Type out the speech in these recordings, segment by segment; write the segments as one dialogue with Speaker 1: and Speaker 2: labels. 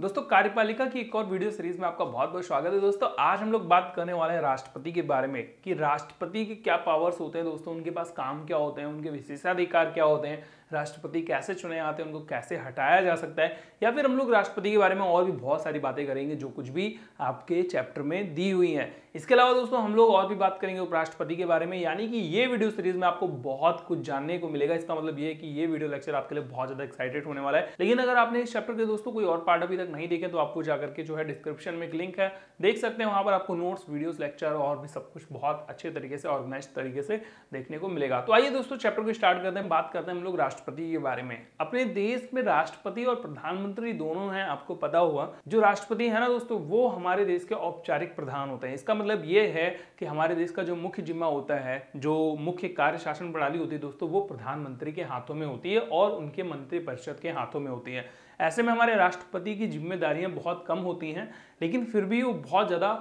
Speaker 1: दोस्तों कार्यपालिका की एक और वीडियो सीरीज में आपका बहुत बहुत स्वागत है दोस्तों आज हम लोग बात करने वाले हैं राष्ट्रपति के बारे में कि राष्ट्रपति के क्या पावर्स होते हैं दोस्तों उनके पास काम क्या होते हैं उनके विशेषाधिकार क्या होते हैं राष्ट्रपति कैसे चुने आते हैं उनको कैसे हटाया जा सकता है या फिर हम लोग राष्ट्रपति के बारे में और भी बहुत सारी बातें करेंगे जो कुछ भी आपके चैप्टर में दी हुई हैं इसके अलावा दोस्तों हम लोग और भी बात करेंगे उपराष्ट्रपति के बारे में यानी कि ये वीडियो सीरीज में आपको बहुत कुछ जानने को मिलेगा इसका मतलब ये है कि ये वीडियो लेक्चर आपके लिए बहुत ज्यादा एक्साइटेड होने वाला है लेकिन अगर आपने इस चैप्टर के दोस्तों कोई और पार्ट अभी तक नहीं देखे तो आपको जाकर के जो है डिस्क्रिप्शन में एक लिंक है देख सकते हैं वहां पर आपको नोट्स वीडियोज लेक्चर और भी सब कुछ बहुत अच्छे तरीके से ऑर्गेनाइज तरीके से देखने को मिलेगा तो आइए दोस्तों चैप्टर को स्टार्ट करते हैं बात करते हैं हम लोग राष्ट्र राष्ट्रपति के बारे में अपने देश में राष्ट्रपति और प्रधानमंत्री दोनों हैं आपको पता हुआ जो राष्ट्रपति है ना दोस्तों वो हमारे देश के औपचारिक प्रधान होते हैं इसका मतलब ये है कि हमारे देश का जो मुख्य जिम्मा होता है जो मुख्य कार्य शासन प्रणाली होती है दोस्तों वो प्रधानमंत्री के हाथों में होती है और उनके मंत्रिपरिषद के हाथों में होती है ऐसे में हमारे राष्ट्रपति की जिम्मेदारियां बहुत कम होती हैं लेकिन फिर भी वो बहुत ज़्यादा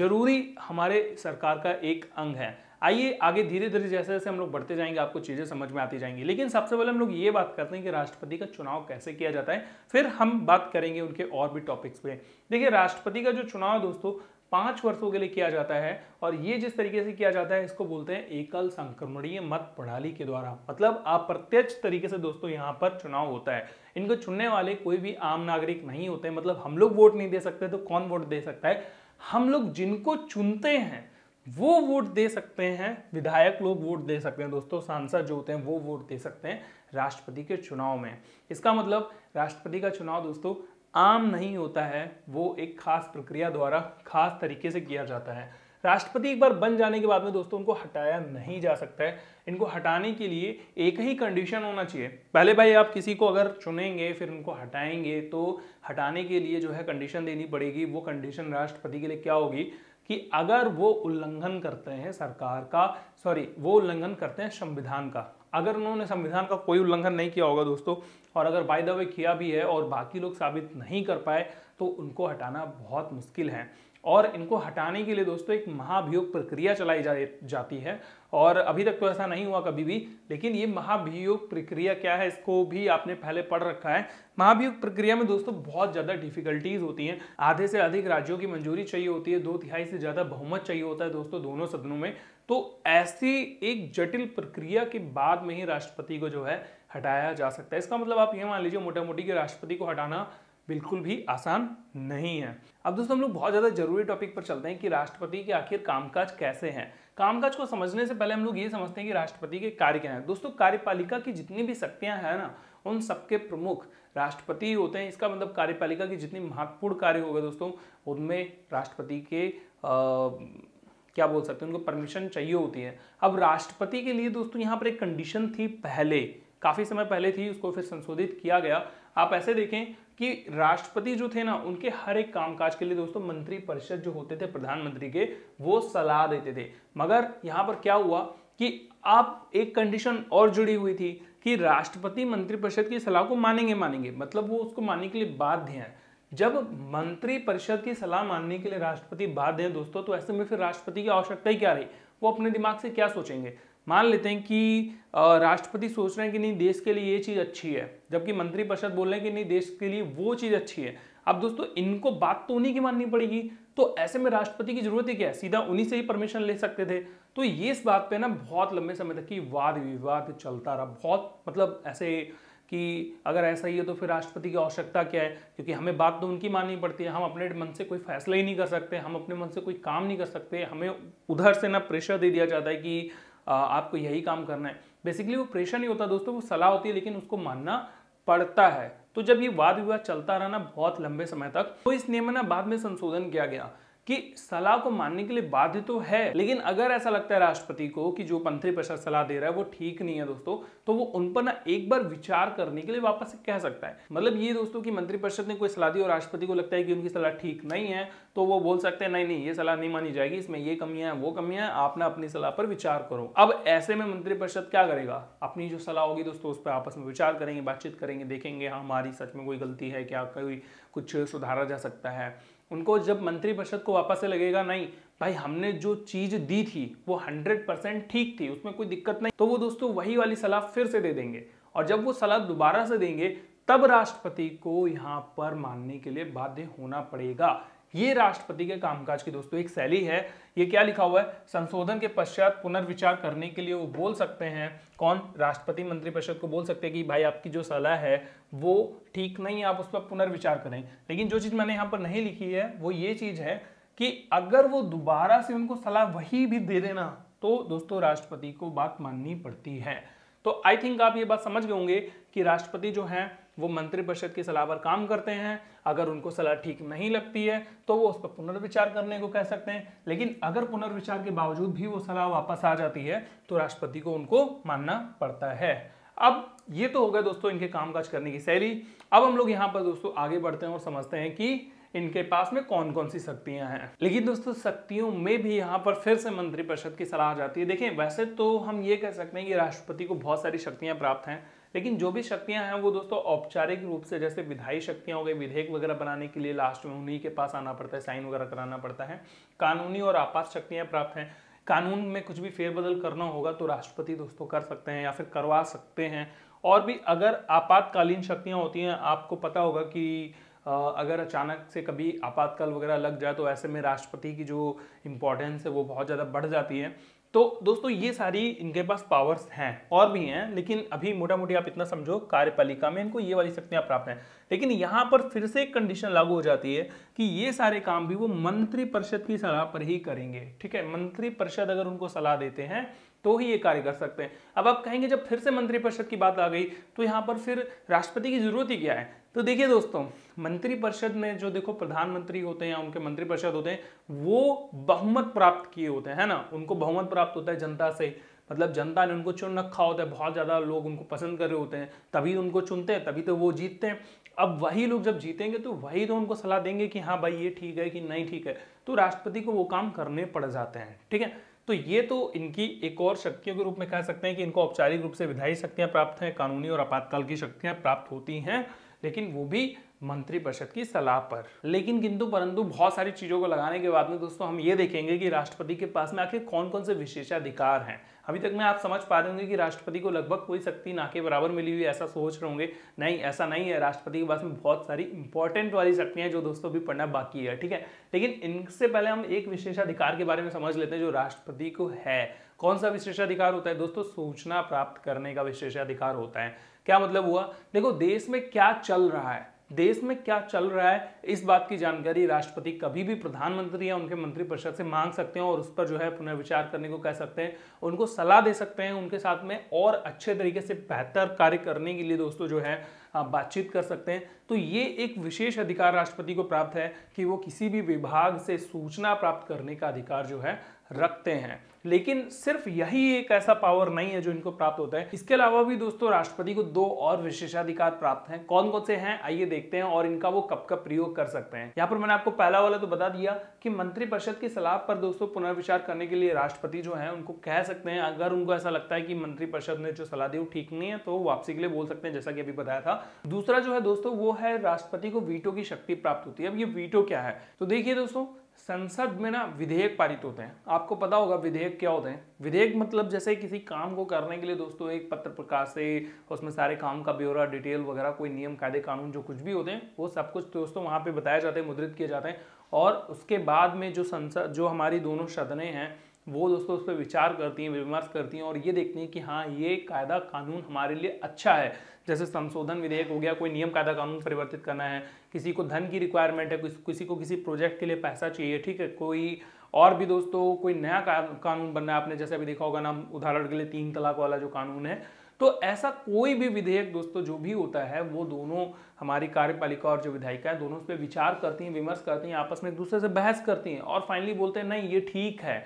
Speaker 1: जरूरी हमारे सरकार का एक अंग है आइए आगे धीरे धीरे जैसे जैसे हम लोग बढ़ते जाएंगे आपको चीज़ें समझ में आती जाएंगी लेकिन सबसे पहले हम लोग ये बात करते हैं कि राष्ट्रपति का चुनाव कैसे किया जाता है फिर हम बात करेंगे उनके और भी टॉपिक्स पे देखिए राष्ट्रपति का जो चुनाव है दोस्तों पाँच वर्षों के लिए किया जाता है और ये जिस तरीके से किया जाता है इसको बोलते हैं एकल संक्रमणीय मत प्रणाली के द्वारा मतलब अप्रत्यक्ष तरीके से दोस्तों यहाँ पर चुनाव होता है इनको चुनने वाले कोई भी आम नागरिक नहीं होते मतलब हम लोग वोट नहीं दे सकते तो कौन वोट दे सकता है हम लोग जिनको चुनते हैं वो वोट दे सकते हैं विधायक लोग वोट दे सकते हैं दोस्तों सांसद जो होते हैं वो वोट दे सकते हैं राष्ट्रपति के चुनाव में इसका मतलब राष्ट्रपति का चुनाव दोस्तों आम नहीं होता है वो एक खास प्रक्रिया द्वारा खास तरीके से किया जाता है राष्ट्रपति एक बार बन जाने के बाद में दोस्तों उनको हटाया नहीं जा सकता है इनको हटाने के लिए एक ही कंडीशन होना चाहिए पहले भाई आप किसी को अगर चुनेंगे फिर उनको हटाएंगे तो हटाने के लिए जो है कंडीशन देनी पड़ेगी वो कंडीशन राष्ट्रपति के लिए क्या होगी कि अगर वो उल्लंघन करते हैं सरकार का सॉरी वो उल्लंघन करते हैं संविधान का अगर उन्होंने संविधान का कोई उल्लंघन नहीं किया होगा दोस्तों और अगर बाय द वे किया भी है और बाकी लोग साबित नहीं कर पाए तो उनको हटाना बहुत मुश्किल है और इनको हटाने के लिए दोस्तों एक महाभियोग प्रक्रिया चलाई जा, जाती है और अभी तक तो ऐसा नहीं हुआ कभी भी लेकिन ये महाभियोग प्रक्रिया क्या है इसको भी आपने पहले पढ़ रखा है महाभियोग प्रक्रिया में दोस्तों बहुत ज़्यादा डिफिकल्टीज होती हैं आधे से अधिक राज्यों की मंजूरी चाहिए होती है दो तिहाई से ज़्यादा बहुमत चाहिए होता है दोस्तों दोनों सदनों में तो ऐसी एक जटिल प्रक्रिया के बाद में ही राष्ट्रपति को जो है हटाया जा सकता है इसका मतलब आप ये मान लीजिए मोटा मोटी कि राष्ट्रपति को हटाना बिल्कुल भी आसान नहीं है अब दोस्तों हम लोग बहुत ज़्यादा जरूरी टॉपिक पर चलते हैं कि राष्ट्रपति के आखिर कामकाज कैसे हैं कामकाज को समझने से पहले हम लोग ये समझते हैं कि राष्ट्रपति के कार्य क्या हैं दोस्तों कार्यपालिका की जितनी भी शक्तियां हैं ना उन सबके प्रमुख राष्ट्रपति होते हैं इसका मतलब कार्यपालिका के जितने महत्वपूर्ण कार्य हो गए दोस्तों उनमें राष्ट्रपति के आ, क्या बोल सकते हैं उनको परमिशन चाहिए होती है अब राष्ट्रपति के लिए दोस्तों यहाँ पर एक कंडीशन थी पहले काफ़ी समय पहले थी उसको फिर संशोधित किया गया आप ऐसे देखें कि राष्ट्रपति जो थे ना उनके हर एक कामकाज के लिए दोस्तों मंत्री परिषद जो होते थे प्रधानमंत्री के वो सलाह देते थे मगर यहां पर क्या हुआ कि आप एक कंडीशन और जुड़ी हुई थी कि राष्ट्रपति मंत्रिपरिषद की सलाह को मानेंगे मानेंगे मतलब वो उसको मानने के लिए बाध्य हैं जब मंत्रिपरिषद की सलाह मानने के लिए राष्ट्रपति बाध्य हैं दोस्तों तो ऐसे में फिर राष्ट्रपति की आवश्यकता ही क्या रही वो अपने दिमाग से क्या सोचेंगे मान लेते हैं कि राष्ट्रपति सोच रहे हैं कि नहीं देश के लिए ये चीज़ अच्छी है जबकि मंत्रिपरिषद बोल रहे हैं कि नहीं देश के लिए वो चीज़ अच्छी है अब दोस्तों इनको बात तो उन्हीं की माननी पड़ेगी तो ऐसे में राष्ट्रपति की जरूरत ही क्या है सीधा उन्हीं से ही परमिशन ले सकते थे तो ये इस बात पे ना बहुत लंबे समय तक की वाद विवाद चलता रहा बहुत मतलब ऐसे कि अगर ऐसा ही है तो फिर राष्ट्रपति की आवश्यकता क्या है क्योंकि हमें बात तो उनकी माननी पड़ती है हम अपने मन से कोई फैसला ही नहीं कर सकते हम अपने मन से कोई काम नहीं कर सकते हमें उधर से ना प्रेशर दे दिया जाता है कि आपको यही काम करना है बेसिकली वो प्रेशर नहीं होता दोस्तों वो सलाह होती है लेकिन उसको मानना पड़ता है तो जब ये वाद विवाद चलता रहा ना बहुत लंबे समय तक तो इस नियम में ना बाद में संशोधन किया गया कि सलाह को मानने के लिए बाध्य तो है लेकिन अगर ऐसा लगता है राष्ट्रपति को कि जो मंत्री परिषद सलाह दे रहा है वो ठीक नहीं है दोस्तों तो वो उन पर ना एक बार विचार करने के लिए वापस कह सकता है मतलब ये दोस्तों कि मंत्रिपरिषद ने कोई सलाह दी और राष्ट्रपति को लगता है कि उनकी सलाह ठीक नहीं है तो वो बोल सकते हैं नहीं नहीं ये सलाह नहीं मानी जाएगी इसमें ये कमियां हैं वो कमियां हैं आप ना अपनी सलाह पर विचार करो अब ऐसे में मंत्रिपरिषद क्या करेगा अपनी जो सलाह होगी दोस्तों उस पर आपस में विचार करेंगे बातचीत करेंगे देखेंगे हाँ हमारी सच में कोई गलती है क्या कोई कुछ सुधारा जा सकता है उनको जब मंत्रिपरिषद को वापस से लगेगा नहीं भाई हमने जो चीज दी थी वो 100 परसेंट ठीक थी उसमें कोई दिक्कत नहीं तो वो दोस्तों वही वाली सलाह फिर से दे देंगे और जब वो सलाह दोबारा से देंगे तब राष्ट्रपति को यहाँ पर मानने के लिए बाध्य होना पड़ेगा ये राष्ट्रपति के कामकाज की दोस्तों एक शैली है ये क्या लिखा हुआ है संशोधन के पश्चात पुनर्विचार करने के लिए वो बोल सकते हैं कौन राष्ट्रपति मंत्रिपरिषद को बोल सकते हैं कि भाई आपकी जो सलाह है वो ठीक नहीं है आप उस पर पुनर्विचार करें लेकिन जो चीज़ मैंने यहाँ पर नहीं लिखी है वो ये चीज़ है कि अगर वो दोबारा से उनको सलाह वही भी दे देना तो दोस्तों राष्ट्रपति को बात माननी पड़ती है तो आई थिंक आप ये बात समझ गए होंगे कि राष्ट्रपति जो हैं वो मंत्रिपरिषद की सलाह पर काम करते हैं अगर उनको सलाह ठीक नहीं लगती है तो वो उस पर पुनर्विचार करने को कह सकते हैं लेकिन अगर पुनर्विचार के बावजूद भी वो सलाह वापस आ जाती है तो राष्ट्रपति को उनको मानना पड़ता है अब ये तो हो गया दोस्तों इनके कामकाज करने की शैली अब हम लोग यहाँ पर दोस्तों आगे बढ़ते हैं और समझते हैं कि इनके पास में कौन कौन सी शक्तियां हैं लेकिन दोस्तों शक्तियों में भी यहाँ पर फिर से मंत्रिपरिषद की सलाह आ जाती है देखें वैसे तो हम ये कह सकते हैं कि राष्ट्रपति को बहुत सारी शक्तियां प्राप्त हैं लेकिन जो भी शक्तियां हैं वो दोस्तों औपचारिक रूप से जैसे विधायी शक्तियां हो गई विधेयक वगैरह बनाने के लिए लास्ट में उन्हीं के पास आना पड़ता है साइन वगैरह कराना पड़ता है कानूनी और आपात शक्तियां प्राप्त हैं कानून में कुछ भी फेरबदल करना होगा तो राष्ट्रपति दोस्तों कर सकते हैं या फिर करवा सकते हैं और भी अगर आपातकालीन शक्तियाँ होती हैं आपको पता होगा कि अगर अचानक से कभी आपातकाल वगैरह लग जाए तो ऐसे में राष्ट्रपति की जो इम्पोर्टेंस है वो बहुत ज़्यादा बढ़ जाती है तो दोस्तों ये सारी इनके पास पावर्स हैं और भी हैं लेकिन अभी मोटा मोटी आप इतना समझो कार्यपालिका में इनको ये वाली शक्तियां प्राप्त हैं लेकिन यहाँ पर फिर से एक कंडीशन लागू हो जाती है कि ये सारे काम भी वो मंत्रिपरिषद की सलाह पर ही करेंगे ठीक है मंत्रिपरिषद अगर उनको सलाह देते हैं तो ही ये कार्य कर सकते हैं अब आप कहेंगे जब फिर से मंत्रिपरिषद की बात आ गई तो यहाँ पर फिर राष्ट्रपति की जरूरत ही क्या है तो देखिए दोस्तों मंत्रिपरिषद में जो देखो प्रधानमंत्री होते हैं या उनके मंत्रिपरिषद होते हैं वो बहुमत प्राप्त किए होते हैं ना उनको बहुमत प्राप्त होता है जनता से मतलब जनता ने उनको चुन रखा होता है बहुत ज़्यादा लोग उनको पसंद कर रहे होते हैं तभी तो उनको चुनते हैं तभी तो वो जीतते हैं अब वही लोग जब जीतेंगे तो वही तो उनको सलाह देंगे कि हाँ भाई ये ठीक है कि नहीं ठीक है तो राष्ट्रपति को वो काम करने पड़ जाते हैं ठीक है तो ये तो इनकी एक और शक्तियों के रूप में कह सकते हैं कि इनको औपचारिक रूप से विधायी शक्तियां प्राप्त हैं कानूनी और आपातकाल की शक्तियां प्राप्त होती हैं लेकिन वो भी मंत्रिपरिषद की सलाह पर लेकिन किंतु परंतु बहुत सारी चीज़ों को लगाने के बाद में दोस्तों हम ये देखेंगे कि राष्ट्रपति के पास में आखिर कौन कौन से विशेषाधिकार हैं अभी तक में आप समझ पा रहे होंगे कि राष्ट्रपति को लगभग कोई शक्ति ना के बराबर मिली हुई ऐसा सोच रहे होंगे नहीं ऐसा नहीं है राष्ट्रपति के पास में बहुत सारी इंपॉर्टेंट वाली शक्तियां हैं जो दोस्तों अभी पढ़ना बाकी है ठीक है लेकिन इनसे पहले हम एक विशेषाधिकार के बारे में समझ लेते हैं जो राष्ट्रपति को है कौन सा विशेषाधिकार होता है दोस्तों सूचना प्राप्त करने का विशेषाधिकार होता है क्या मतलब हुआ देखो देश में क्या चल रहा है देश में क्या चल रहा है इस बात की जानकारी राष्ट्रपति कभी भी प्रधानमंत्री या उनके मंत्रिपरिषद से मांग सकते हैं और उस पर जो है पुनर्विचार करने को कह सकते हैं उनको सलाह दे सकते हैं उनके साथ में और अच्छे तरीके से बेहतर कार्य करने के लिए दोस्तों जो है बातचीत कर सकते हैं तो ये एक विशेष अधिकार राष्ट्रपति को प्राप्त है कि वो किसी भी विभाग से सूचना प्राप्त करने का अधिकार जो है रखते हैं लेकिन सिर्फ यही एक ऐसा पावर नहीं है जो इनको प्राप्त होता है इसके अलावा भी दोस्तों राष्ट्रपति को दो और विशेषाधिकार प्राप्त हैं कौन कौन से हैं आइए देखते हैं और इनका वो कब कब प्रयोग कर सकते हैं यहां पर मैंने आपको पहला वाला तो बता दिया कि मंत्रिपरिषद की सलाह पर दोस्तों पुनर्विचार करने के लिए राष्ट्रपति जो है उनको कह सकते हैं अगर उनको ऐसा लगता है कि मंत्रिपरिषद ने जो सलाह दी वो ठीक नहीं है तो वापसी के लिए बोल सकते हैं जैसा कि अभी बताया था दूसरा जो है दोस्तों वो है राष्ट्रपति को वीटो की शक्ति प्राप्त होती है अब ये वीटो क्या है तो देखिए दोस्तों संसद में ना विधेयक पारित होते हैं आपको पता होगा विधेयक क्या होते हैं विधेयक मतलब जैसे किसी काम को करने के लिए दोस्तों एक पत्र प्रकाश से उसमें सारे काम का ब्यौरा डिटेल वगैरह कोई नियम कायदे कानून जो कुछ भी होते हैं वो सब कुछ दोस्तों वहाँ पे बताया जाते हैं मुद्रित किए जाते हैं और उसके बाद में जो संसद जो हमारी दोनों सदनें हैं वो दोस्तों उस पर विचार करती हैं विमर्श करती हैं और ये देखती हैं कि हाँ ये कायदा कानून हमारे लिए अच्छा है जैसे संशोधन विधेयक हो गया कोई नियम कायदा कानून परिवर्तित करना है किसी को धन की रिक्वायरमेंट है किसी को किसी प्रोजेक्ट के लिए पैसा चाहिए ठीक है कोई और भी दोस्तों कोई नया कानून बनना है आपने जैसे अभी देखा होगा ना उदाहरण के लिए तीन तलाक वाला जो कानून है तो ऐसा कोई भी विधेयक दोस्तों जो भी होता है वो दोनों हमारी कार्यपालिका और जो विधायिका है दोनों उस पर विचार करती हैं विमर्श करती हैं आपस में एक दूसरे से बहस करती हैं और फाइनली बोलते हैं नहीं ये ठीक है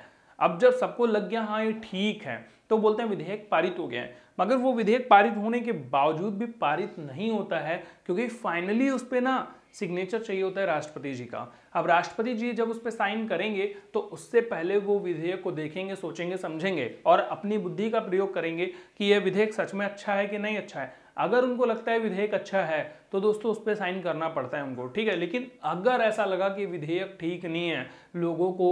Speaker 1: अब जब सबको लग गया हाँ ये ठीक है तो बोलते हैं विधेयक पारित हो गया है मगर वो विधेयक पारित होने के बावजूद भी पारित नहीं होता है क्योंकि फाइनली उस पर ना सिग्नेचर चाहिए होता है राष्ट्रपति जी का अब राष्ट्रपति जी जब उस पर साइन करेंगे तो उससे पहले वो विधेयक को देखेंगे सोचेंगे समझेंगे और अपनी बुद्धि का प्रयोग करेंगे कि यह विधेयक सच में अच्छा है कि नहीं अच्छा है अगर उनको लगता है विधेयक अच्छा है तो दोस्तों उस पर साइन करना पड़ता है उनको ठीक है लेकिन अगर ऐसा लगा कि विधेयक ठीक नहीं है लोगों को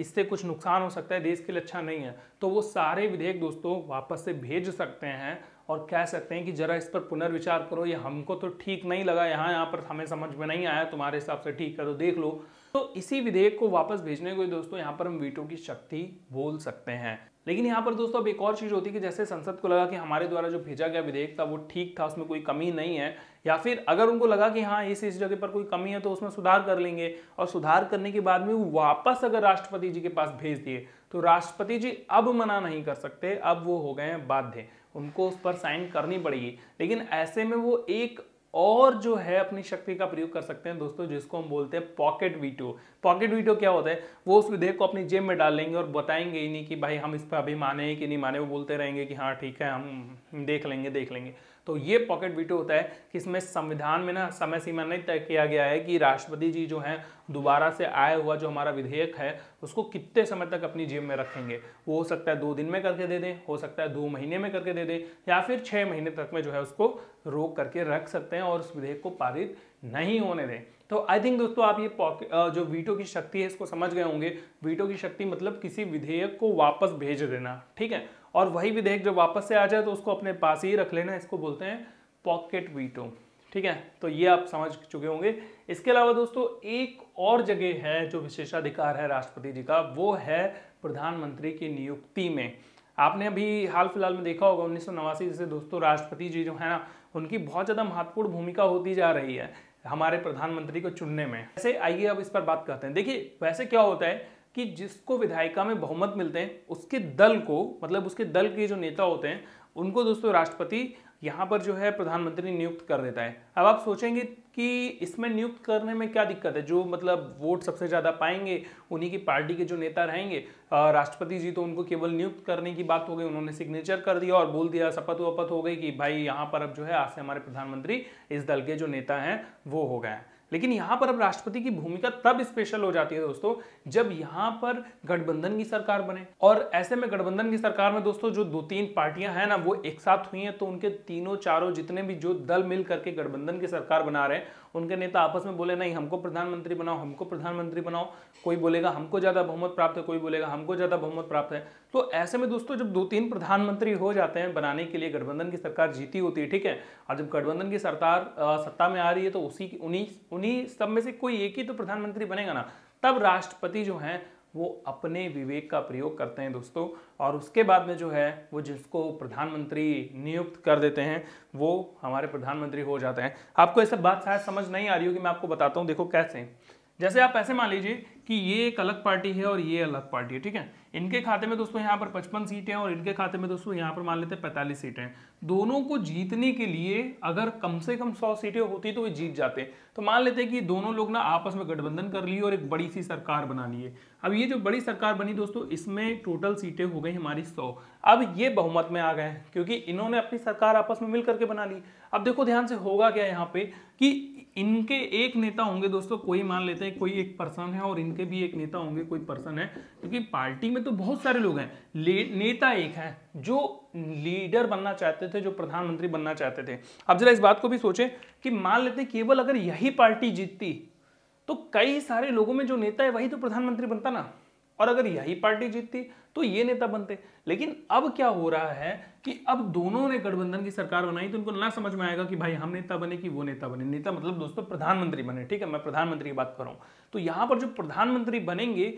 Speaker 1: इससे कुछ नुकसान हो सकता है देश के लिए अच्छा नहीं है तो वो सारे विधेयक दोस्तों वापस से भेज सकते हैं और कह सकते हैं कि जरा इस पर पुनर्विचार करो ये हमको तो ठीक नहीं लगा यहाँ यहाँ पर हमें समझ में नहीं आया तुम्हारे हिसाब से ठीक है तो देख लो तो इसी विधेयक को वापस भेजने को दोस्तों यहाँ पर हम वीटो की शक्ति बोल सकते हैं लेकिन यहाँ पर दोस्तों अब एक और चीज़ होती है कि जैसे संसद को लगा कि हमारे द्वारा जो भेजा गया विधेयक था वो ठीक था उसमें कोई कमी नहीं है या फिर अगर उनको लगा कि हाँ इस इस जगह पर कोई कमी है तो उसमें सुधार कर लेंगे और सुधार करने के बाद में वो वापस अगर राष्ट्रपति जी के पास भेज दिए तो राष्ट्रपति जी अब मना नहीं कर सकते अब वो हो गए हैं बाध्य उनको उस पर साइन करनी पड़ेगी लेकिन ऐसे में वो एक और जो है अपनी शक्ति का प्रयोग कर सकते हैं दोस्तों जिसको हम बोलते हैं पॉकेट वीटो पॉकेट वीटो क्या होता है वो उस विधेयक को अपनी जेब में डाल लेंगे और बताएंगे ही नहीं कि भाई हम इस पर अभी माने कि नहीं माने वो बोलते रहेंगे कि हाँ ठीक है हम देख लेंगे देख लेंगे तो ये पॉकेट वीटो होता है कि इसमें संविधान में ना समय सीमा नहीं तय किया गया है कि राष्ट्रपति जी जो हैं दोबारा से आया हुआ जो हमारा विधेयक है उसको कितने समय तक अपनी जेब में रखेंगे वो हो सकता है दो दिन में करके दे दें हो सकता है दो महीने में करके दे दें या फिर छः महीने तक में जो है उसको रोक करके रख सकते हैं और उस विधेयक को पारित नहीं होने दें तो आई थिंक दोस्तों आप ये जो वीटो की शक्ति है इसको समझ गए होंगे वीटो की शक्ति मतलब किसी विधेयक को वापस भेज देना ठीक है और वही विधेयक जब वापस से आ जाए तो उसको अपने पास ही रख लेना इसको बोलते हैं पॉकेट वीटो ठीक है तो ये आप समझ चुके होंगे इसके अलावा दोस्तों एक और जगह है जो विशेषाधिकार है राष्ट्रपति जी का वो है प्रधानमंत्री की नियुक्ति में आपने अभी हाल फिलहाल में देखा होगा उन्नीस जिसे दोस्तों राष्ट्रपति जी जो है ना उनकी बहुत ज़्यादा महत्वपूर्ण भूमिका होती जा रही है हमारे प्रधानमंत्री को चुनने में ऐसे आइए अब इस पर बात करते हैं देखिए वैसे क्या होता है कि जिसको विधायिका में बहुमत मिलते हैं उसके दल को मतलब उसके दल के जो नेता होते हैं उनको दोस्तों राष्ट्रपति यहाँ पर जो है प्रधानमंत्री नियुक्त कर देता है अब आप सोचेंगे कि इसमें नियुक्त करने में क्या दिक्कत है जो मतलब वोट सबसे ज़्यादा पाएंगे उन्हीं की पार्टी के जो नेता रहेंगे राष्ट्रपति जी तो उनको केवल नियुक्त करने की बात हो गई उन्होंने सिग्नेचर कर दिया और बोल दिया शपथ वपथ हो गई कि भाई यहाँ पर अब जो है आज से हमारे प्रधानमंत्री इस दल के जो नेता हैं वो हो गए हैं लेकिन यहां पर अब राष्ट्रपति की भूमिका तब स्पेशल हो जाती है दोस्तों जब यहां पर गठबंधन की सरकार बने और ऐसे में गठबंधन की सरकार में दोस्तों जो दो तीन पार्टियां हैं ना वो एक साथ हुई हैं तो उनके तीनों चारों जितने भी जो दल मिल करके गठबंधन की सरकार बना रहे हैं उनके नेता आपस में बोले नहीं हमको प्रधानमंत्री बनाओ हमको प्रधानमंत्री बनाओ कोई बोलेगा हमको ज़्यादा बहुमत प्राप्त है कोई बोलेगा हमको ज़्यादा बहुमत प्राप्त है तो ऐसे में दोस्तों जब दो तीन प्रधानमंत्री हो जाते हैं बनाने के लिए गठबंधन की सरकार जीती होती है ठीक है और जब गठबंधन की सरकार सत्ता में आ रही है तो उसी की उन्हीं उन्हीं सब में से कोई एक ही तो प्रधानमंत्री बनेगा ना तब राष्ट्रपति जो हैं वो अपने विवेक का प्रयोग करते हैं दोस्तों और उसके बाद में जो है वो जिसको प्रधानमंत्री नियुक्त कर देते हैं वो हमारे प्रधानमंत्री हो जाते हैं आपको ये सब बात शायद समझ नहीं आ रही होगी मैं आपको बताता हूँ देखो कैसे जैसे आप ऐसे मान लीजिए कि ये एक अलग पार्टी है और ये अलग पार्टी है ठीक है इनके खाते में दोस्तों यहाँ पर पचपन सीटें और इनके खाते में दोस्तों यहाँ पर मान लेते हैं पैंतालीस सीटें हैं दोनों को जीतने के लिए अगर कम से कम सौ सीटें होती तो वे जीत जाते तो मान लेते हैं कि दोनों लोग ना आपस में गठबंधन कर लिए और एक बड़ी सी सरकार बना लिए अब ये जो बड़ी सरकार बनी दोस्तों इसमें टोटल सीटें हो गई हमारी सौ अब ये बहुमत में आ गए क्योंकि इन्होंने अपनी सरकार आपस में मिल करके बना ली अब देखो ध्यान से होगा क्या यहाँ पे कि इनके एक नेता होंगे दोस्तों कोई मान लेते हैं कोई एक पर्सन है और इनके भी एक नेता होंगे कोई पर्सन है क्योंकि पार्टी में तो बहुत सारे लोग हैं नेता एक है जो लीडर बनना चाहते थे जो प्रधानमंत्री बनना चाहते थे अब जरा इस बात को भी सोचें कि मान लेते हैं केवल अगर यही पार्टी जीतती तो कई सारे लोगों में जो नेता है वही तो प्रधानमंत्री बनता ना और अगर यही पार्टी जीतती तो ये नेता बनते लेकिन अब क्या हो रहा है कि अब दोनों ने गठबंधन की सरकार बनाई तो उनको ना समझ में आएगा कि भाई हम नेता बने कि वो नेता बने नेता मतलब दोस्तों प्रधानमंत्री बने ठीक है मैं प्रधानमंत्री की बात कर रहा हूं तो यहां पर जो प्रधानमंत्री बनेंगे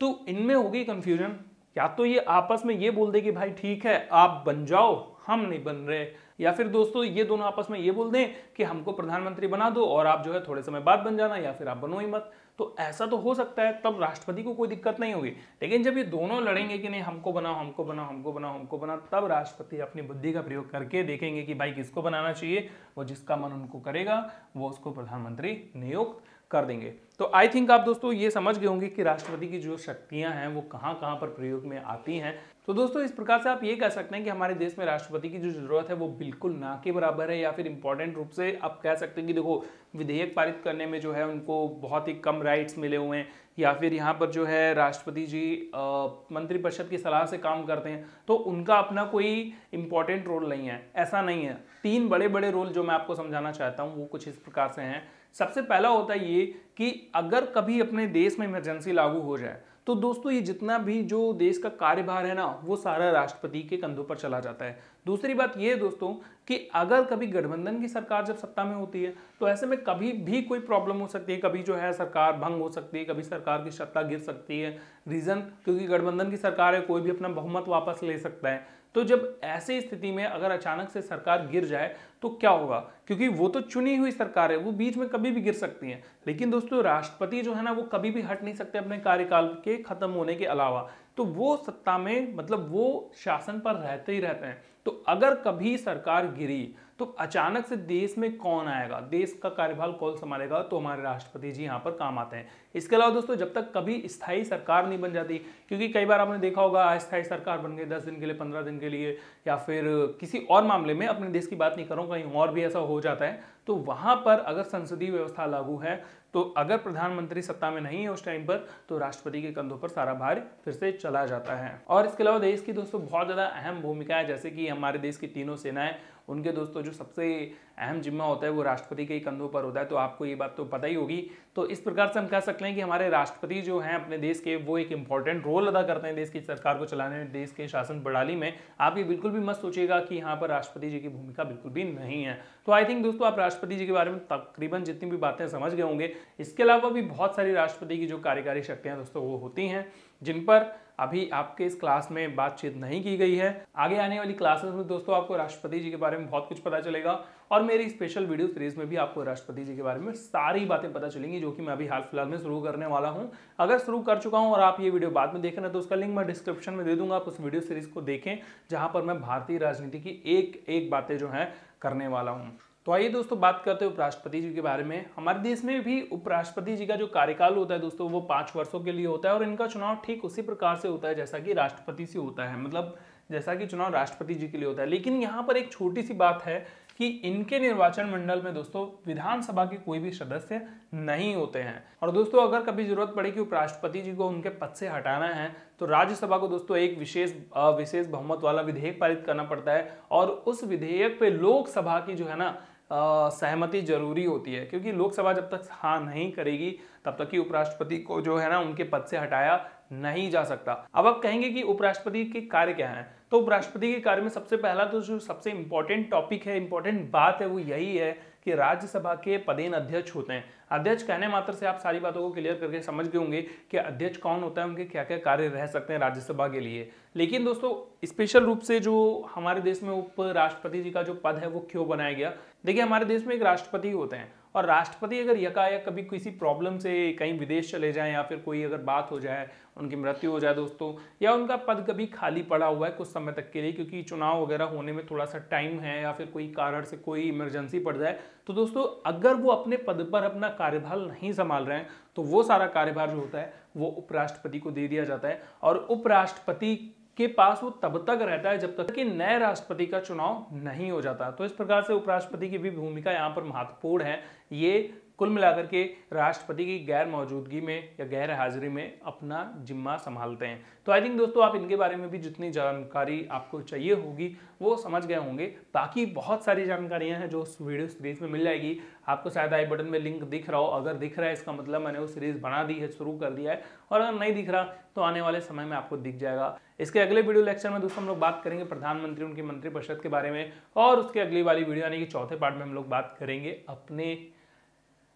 Speaker 1: तो इनमें होगी कंफ्यूजन या तो ये आपस में ये बोल दे कि भाई ठीक है आप बन जाओ हम नहीं बन रहे या फिर दोस्तों ये दोनों आपस में ये बोल दें कि हमको प्रधानमंत्री बना दो और आप जो है थोड़े समय बाद बन जाना या फिर आप बनो ही मत तो ऐसा तो हो सकता है तब राष्ट्रपति को कोई दिक्कत नहीं होगी लेकिन जब ये दोनों लड़ेंगे कि नहीं हमको बनाओ हमको बनाओ हमको बनाओ हमको बनाओ तब राष्ट्रपति अपनी बुद्धि का प्रयोग करके देखेंगे कि भाई किसको बनाना चाहिए वो जिसका मन उनको करेगा वो उसको प्रधानमंत्री नियुक्त कर देंगे तो आई थिंक आप दोस्तों ये समझ गए होंगे कि राष्ट्रपति की जो शक्तियां हैं वो कहां कहां पर प्रयोग में आती हैं तो दोस्तों इस प्रकार से आप ये कह सकते हैं कि हमारे देश में राष्ट्रपति की जो जरूरत है वो बिल्कुल ना के बराबर है या फिर इंपॉर्टेंट रूप से आप कह सकते हैं कि देखो विधेयक पारित करने में जो है उनको बहुत ही कम राइट्स मिले हुए हैं या फिर यहाँ पर जो है राष्ट्रपति जी मंत्रिपरिषद की सलाह से काम करते हैं तो उनका अपना कोई इंपॉर्टेंट रोल नहीं है ऐसा नहीं है तीन बड़े बड़े रोल जो मैं आपको समझाना चाहता हूँ वो कुछ इस प्रकार से हैं सबसे पहला होता है ये कि अगर कभी अपने देश में इमरजेंसी लागू हो जाए तो दोस्तों ये जितना भी जो देश का कार्यभार है ना वो सारा राष्ट्रपति के कंधों पर चला जाता है दूसरी बात ये दोस्तों कि अगर कभी गठबंधन की सरकार जब सत्ता में होती है तो ऐसे में कभी भी कोई प्रॉब्लम हो सकती है कभी जो है सरकार भंग हो सकती है कभी सरकार की सत्ता गिर सकती है रीज़न क्योंकि गठबंधन की सरकार है कोई भी अपना बहुमत वापस ले सकता है तो जब ऐसी स्थिति में अगर अचानक से सरकार गिर जाए तो क्या होगा क्योंकि वो तो चुनी हुई सरकार है वो बीच में कभी भी गिर सकती है लेकिन दोस्तों राष्ट्रपति जो है ना वो कभी भी हट नहीं सकते अपने कार्यकाल के खत्म होने के अलावा तो वो सत्ता में मतलब वो शासन पर रहते ही रहते हैं तो अगर कभी सरकार गिरी तो अचानक से देश में कौन आएगा देश का कार्यभार कौन संभालेगा तो हमारे राष्ट्रपति जी यहाँ पर काम आते हैं इसके अलावा दोस्तों जब तक कभी स्थायी सरकार नहीं बन जाती क्योंकि कई बार आपने देखा होगा अस्थायी सरकार बन गई दस दिन के लिए पंद्रह दिन के लिए या फिर किसी और मामले में अपने देश की बात नहीं करूँ कहीं और भी ऐसा हो जाता है तो वहां पर अगर संसदीय व्यवस्था लागू है तो अगर प्रधानमंत्री सत्ता में नहीं है उस टाइम पर तो राष्ट्रपति के कंधों पर सारा भार फिर से चला जाता है और इसके अलावा देश की दोस्तों बहुत ज़्यादा अहम भूमिका है जैसे कि हमारे देश की तीनों सेनाएं उनके दोस्तों जो सबसे अहम जिम्मा होता है वो राष्ट्रपति के ही कंधों पर होता है तो आपको ये बात तो पता ही होगी तो इस प्रकार से हम कह सकते हैं कि हमारे राष्ट्रपति जो हैं अपने देश के वो एक इंपॉर्टेंट रोल अदा करते हैं देश की सरकार को चलाने में देश के शासन प्रणाली में आप ये बिल्कुल भी मत सोचिएगा कि यहाँ पर राष्ट्रपति जी की भूमिका बिल्कुल भी नहीं है तो आई थिंक दोस्तों आप राष्ट्रपति जी के बारे में तकरीबन जितनी भी बातें समझ गए होंगे इसके अलावा भी बहुत सारी राष्ट्रपति की जो कार्यकारी शक्तियाँ दोस्तों वो होती हैं जिन पर अभी आपके इस क्लास में बातचीत नहीं की गई है आगे आने वाली क्लासेस में दोस्तों आपको राष्ट्रपति जी के बारे में बहुत कुछ पता चलेगा और मेरी स्पेशल वीडियो सीरीज में भी आपको राष्ट्रपति जी के बारे में सारी बातें पता चलेंगी जो कि मैं अभी हाल फिलहाल में शुरू करने वाला हूँ अगर शुरू कर चुका हूँ और आप ये वीडियो बाद में देख रहे हैं तो उसका लिंक मैं डिस्क्रिप्शन में दे दूंगा आप उस वीडियो सीरीज को देखें जहाँ पर मैं भारतीय राजनीति की एक एक बातें जो है करने वाला हूँ तो आइए दोस्तों बात करते हैं उपराष्ट्रपति जी के बारे में हमारे देश में भी उपराष्ट्रपति जी का जो कार्यकाल होता है दोस्तों वो पांच वर्षों के लिए होता है और इनका चुनाव ठीक उसी प्रकार से होता है जैसा कि राष्ट्रपति से होता है मतलब जैसा कि चुनाव राष्ट्रपति जी के लिए होता है लेकिन यहाँ पर एक छोटी सी बात है कि इनके निर्वाचन मंडल में दोस्तों विधानसभा के कोई भी सदस्य नहीं होते हैं और दोस्तों अगर कभी जरूरत पड़े कि उपराष्ट्रपति जी को उनके पद से हटाना है तो राज्यसभा को दोस्तों एक विशेष विशेष बहुमत वाला विधेयक पारित करना पड़ता है और उस विधेयक पे लोकसभा की जो है ना सहमति जरूरी होती है क्योंकि लोकसभा जब तक हाँ नहीं करेगी तब तक कि उपराष्ट्रपति को जो है ना उनके पद से हटाया नहीं जा सकता अब आप कहेंगे कि उपराष्ट्रपति के कार्य क्या हैं तो उपराष्ट्रपति के कार्य में सबसे पहला तो जो सबसे इंपॉर्टेंट टॉपिक है इंपॉर्टेंट बात है वो यही है कि राज्यसभा के पदेन अध्यक्ष होते हैं अध्यक्ष कहने मात्र से आप सारी बातों को क्लियर करके समझ गए होंगे कि अध्यक्ष कौन होता है उनके क्या क्या कार्य रह सकते हैं राज्यसभा के लिए लेकिन दोस्तों स्पेशल रूप से जो हमारे देश में उपराष्ट्रपति जी का जो पद है वो क्यों बनाया गया देखिए हमारे देश में एक राष्ट्रपति होते हैं और राष्ट्रपति अगर यकायक कभी किसी प्रॉब्लम से कहीं विदेश चले जाए या फिर कोई अगर बात हो जाए उनकी मृत्यु हो जाए दोस्तों या उनका पद कभी खाली पड़ा हुआ है कुछ समय तक के लिए क्योंकि चुनाव वगैरह होने में थोड़ा सा टाइम है या फिर कोई कारण से कोई इमरजेंसी पड़ जाए तो दोस्तों अगर वो अपने पद पर अपना कार्यभार नहीं संभाल रहे हैं तो वो सारा कार्यभार जो होता है वो उपराष्ट्रपति को दे दिया जाता है और उपराष्ट्रपति के पास वो तब तक रहता है जब तक कि नए राष्ट्रपति का चुनाव नहीं हो जाता तो इस प्रकार से उपराष्ट्रपति की भी भूमिका यहाँ पर महत्वपूर्ण है ये कुल मिलाकर के राष्ट्रपति की गैर मौजूदगी में या गैर हाजिरी में अपना जिम्मा संभालते हैं तो आई थिंक दोस्तों आप इनके बारे में भी जितनी जानकारी आपको चाहिए होगी वो समझ गए होंगे बाकी बहुत सारी जानकारियां हैं जो उस वीडियो सीरीज में मिल जाएगी आपको शायद आई बटन में लिंक दिख रहा हो अगर दिख रहा है इसका मतलब मैंने वो सीरीज बना दी है शुरू कर दिया है और अगर नहीं दिख रहा तो आने वाले समय में आपको दिख जाएगा इसके अगले वीडियो लेक्चर में दोस्तों हम लोग बात करेंगे प्रधानमंत्री उनके मंत्रिपरिषद के बारे में और उसके अगली वाली वीडियो यानी कि चौथे पार्ट में हम लोग बात करेंगे अपने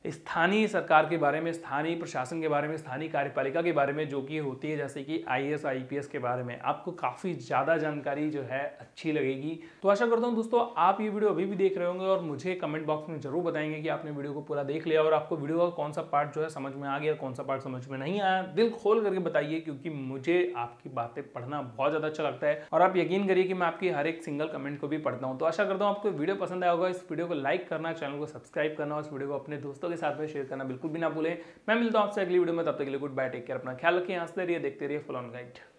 Speaker 1: स्थानीय सरकार के बारे में स्थानीय प्रशासन के बारे में स्थानीय कार्यपालिका के बारे में जो कि होती है जैसे कि आईएएस आईपीएस के बारे में आपको काफ़ी ज़्यादा जानकारी जो है अच्छी लगेगी तो आशा करता हूँ दोस्तों आप ये वीडियो अभी भी देख रहे होंगे और मुझे कमेंट बॉक्स में जरूर बताएंगे कि आपने वीडियो को पूरा देख लिया और आपको वीडियो का कौन सा पार्ट जो है समझ में आ गया कौन सा पार्ट समझ में नहीं आया दिल खोल करके बताइए क्योंकि मुझे आपकी बातें पढ़ना बहुत ज़्यादा अच्छा लगता है और आप यकीन करिए कि मैं आपकी हर एक सिंगल कमेंट को भी पढ़ता हूँ तो आशा करता हूँ आपको वीडियो पसंद आया होगा इस वीडियो को लाइक करना चैनल को सब्सक्राइब करना और इस वीडियो को अपने दोस्तों दोस्तों के साथ में शेयर करना बिल्कुल भी ना भूलें मैं मिलता हूँ आपसे अगली वीडियो में तब तक के लिए गुड बाय टेक केयर अपना ख्याल रखें हंसते रहिए देखते रहिए फुल ऑन गाइड